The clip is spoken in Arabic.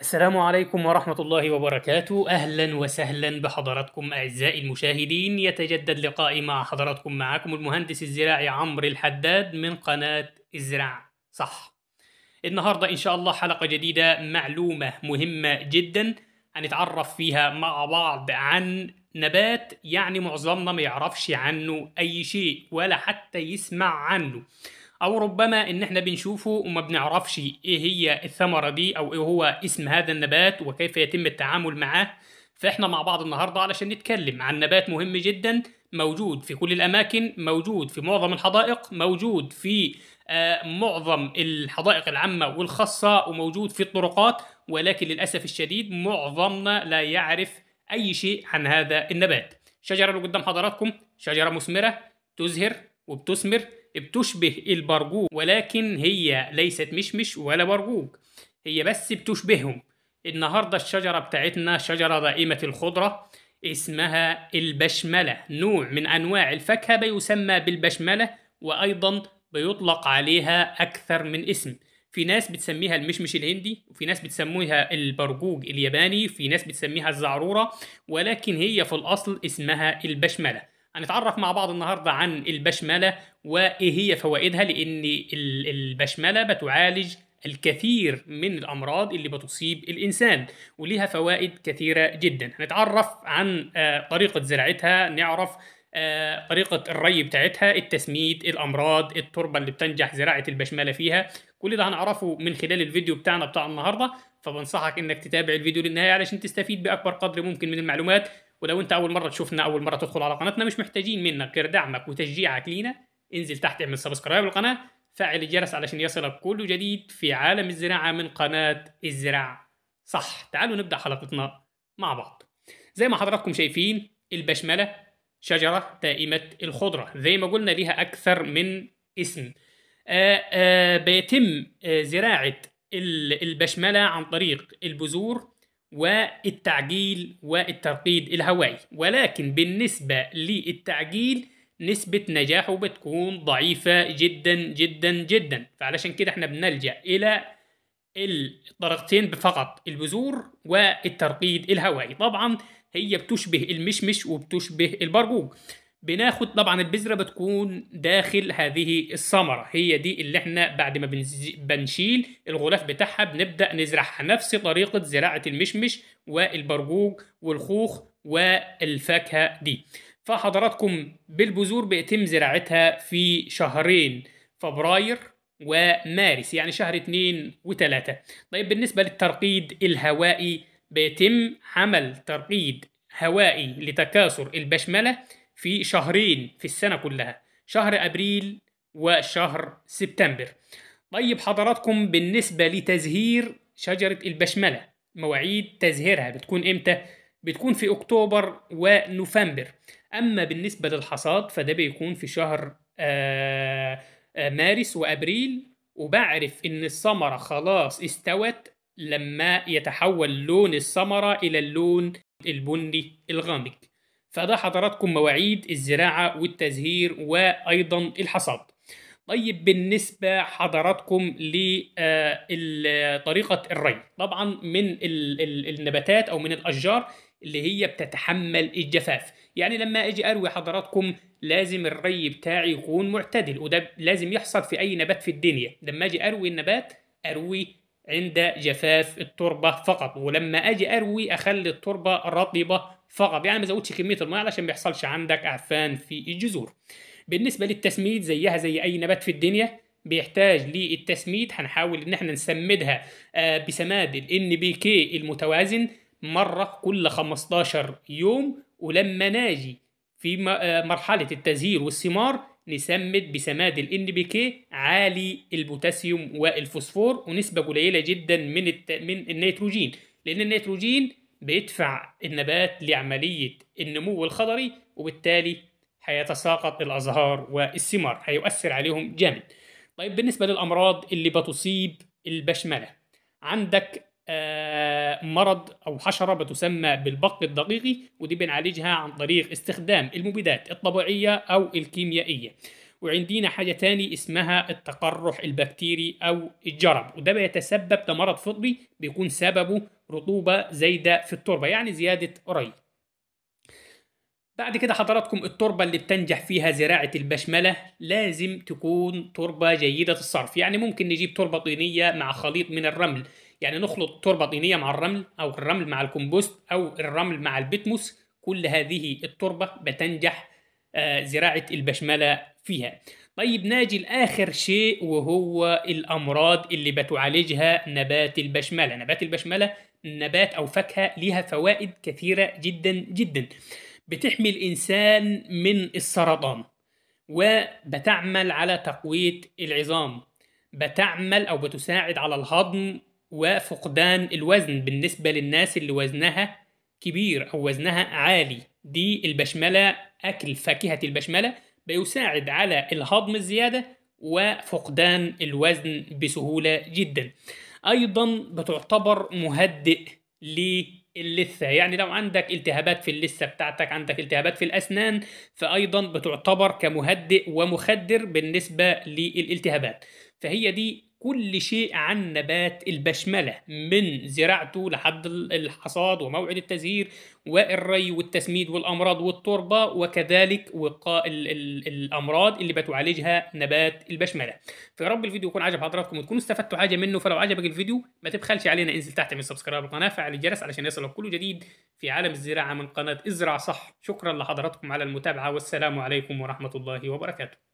السلام عليكم ورحمة الله وبركاته، أهلا وسهلا بحضراتكم أعزائي المشاهدين، يتجدد لقائي مع حضراتكم معاكم المهندس الزراعي عمرو الحداد من قناة الزراعة، صح. النهارده إن شاء الله حلقة جديدة معلومة مهمة جدا هنتعرف فيها مع بعض عن نبات يعني معظمنا ما يعرفش عنه أي شيء ولا حتى يسمع عنه. او ربما ان احنا بنشوفه وما بنعرفش ايه هي الثمره دي او ايه هو اسم هذا النبات وكيف يتم التعامل معاه فاحنا مع بعض النهارده علشان نتكلم عن نبات مهم جدا موجود في كل الاماكن موجود في معظم الحدائق موجود في آه، معظم الحدائق العامه والخاصه وموجود في الطرقات ولكن للاسف الشديد معظمنا لا يعرف اي شيء عن هذا النبات الشجره اللي قدام حضراتكم شجره مثمره تزهر وبتثمر بتشبه البرجوج ولكن هي ليست مشمش ولا برجوج هي بس بتشبههم النهارده الشجرة بتاعتنا شجرة دائمة الخضرة اسمها البشملة نوع من أنواع الفاكهة بيسمى بالبشملة وأيضا بيطلق عليها أكثر من اسم في ناس بتسميها المشمش الهندي وفي ناس بتسميها البرجوج الياباني في ناس بتسميها الزعرورة ولكن هي في الأصل اسمها البشملة هنتعرف مع بعض النهارده عن البشمله وايه هي فوائدها لان البشمله بتعالج الكثير من الامراض اللي بتصيب الانسان وليها فوائد كثيره جدا هنتعرف عن آه، طريقه زراعتها نعرف آه، طريقة الري بتاعتها التسميد الأمراض التربة اللي بتنجح زراعة البشملة فيها كل ده هنعرفه من خلال الفيديو بتاعنا بتاع النهاردة فبنصحك إنك تتابع الفيديو للنهاية علشان تستفيد بأكبر قدر ممكن من المعلومات ولو انت اول مره تشوفنا اول مره تدخل على قناتنا مش محتاجين منك غير دعمك وتشجيعك لينا انزل تحت اعمل سبسكرايب للقناه فعل الجرس علشان يصلك كل جديد في عالم الزراعه من قناه الزراعه صح تعالوا نبدا حلقتنا مع بعض زي ما حضراتكم شايفين البشمله شجره دائمه الخضره زي ما قلنا ليها اكثر من اسم آآ آه، آآ آه، بيتم آآ آه، زراعه البشمله عن طريق البذور والتعجيل والترقيد الهوائي ولكن بالنسبة للتعجيل نسبة نجاحه بتكون ضعيفة جدا جدا جدا فعلشان كده احنا بنلجأ إلى الطريقتين فقط البذور والترقيد الهوائي طبعا هي بتشبه المشمش وبتشبه البرجوج بناخد طبعا البذره بتكون داخل هذه الثمره هي دي اللي احنا بعد ما بنشيل الغلاف بتاعها بنبدا نزرعها نفس طريقه زراعه المشمش والبرجوج والخوخ والفاكهه دي فحضراتكم بالبذور بيتم زراعتها في شهرين فبراير ومارس يعني شهر و3 طيب بالنسبة للترقيد الهوائي بيتم عمل ترقيد هوائي لتكاثر البشملة في شهرين في السنة كلها شهر أبريل وشهر سبتمبر طيب حضراتكم بالنسبة لتزهير شجرة البشملة مواعيد تزهيرها بتكون إمتى؟ بتكون في أكتوبر ونوفمبر أما بالنسبة للحصاد فده بيكون في شهر آآ آه، آآ آه، مارس وأبريل وبعرف إن الثمرة خلاص استوت لما يتحول لون الثمرة إلى اللون البني الغامق فده حضراتكم مواعيد الزراعة والتزهير وأيضا الحصاد طيب بالنسبة حضراتكم لطريقة آه، الري طبعا من النباتات أو من الأشجار اللي هي بتتحمل الجفاف يعني لما اجي اروي حضراتكم لازم الري بتاعي يكون معتدل وده لازم يحصل في اي نبات في الدنيا لما اجي اروي النبات اروي عند جفاف التربة فقط ولما اجي اروي اخلي التربة رطبة فقط يعني ما زودش كميه الميه علشان ما يحصلش عندك اعفان في الجذور بالنسبه للتسميد زيها زي اي نبات في الدنيا بيحتاج للتسميد هنحاول ان احنا نسمدها آه، بسماد ال NPK المتوازن مره كل 15 يوم ولما ناجي في آه، مرحله التزهير والثمار نسمد بسماد ال NPK عالي البوتاسيوم والفوسفور ونسبه قليله جدا من من النيتروجين لان النيتروجين بيدفع النبات لعملية النمو الخضري وبالتالي هيتساقط الأزهار والثمار هيؤثر عليهم جامد طيب بالنسبة للأمراض اللي بتصيب البشملة عندك آه، مرض أو حشرة بتسمى بالبق الدقيقي ودي بنعالجها عن طريق استخدام المبيدات الطبيعية أو الكيميائية وعندنا حاجة تاني اسمها التقرح البكتيري أو الجرب وده بيتسبب لمرض فطري بيكون سببه رطوبة زايدة في التربة يعني زيادة ري بعد كده حضراتكم التربة اللي بتنجح فيها زراعة البشملة لازم تكون تربة جيدة الصرف يعني ممكن نجيب تربة طينية مع خليط من الرمل يعني نخلط تربة طينية مع الرمل أو الرمل مع الكمبوست أو الرمل مع البتموس كل هذه التربة بتنجح آه، زراعة البشملة فيها طيب ناجي لآخر شيء وهو الأمراض اللي بتعالجها نبات البشملة نبات البشملة نبات أو فاكهة ليها فوائد كثيرة جدا جدا بتحمي الإنسان من السرطان وبتعمل على تقوية العظام بتعمل أو بتساعد على الهضم وفقدان الوزن بالنسبة للناس اللي وزنها كبير أو وزنها عالي دي البشملة أكل فاكهة البشملة بيساعد على الهضم الزيادة وفقدان الوزن بسهولة جدا أيضا بتعتبر مهدئ للثة يعني لو عندك التهابات في اللثة بتاعتك عندك التهابات في الأسنان فأيضا بتعتبر كمهدئ ومخدر بالنسبة للالتهابات فهي دي كل شيء عن نبات البشملة من زراعته لحد الحصاد وموعد التزهير والري والتسميد والأمراض والتربة وكذلك وقاء الـ الـ الأمراض اللي بتعالجها نبات البشملة في رب الفيديو يكون عجب حضراتكم وتكونوا استفدتوا حاجة منه فلو عجبك الفيديو ما تبخلش علينا انزل تحت من سبسكرايب القناة فعل الجرس علشان يصلك كل جديد في عالم الزراعة من قناة ازرع صح شكرا لحضراتكم على المتابعة والسلام عليكم ورحمة الله وبركاته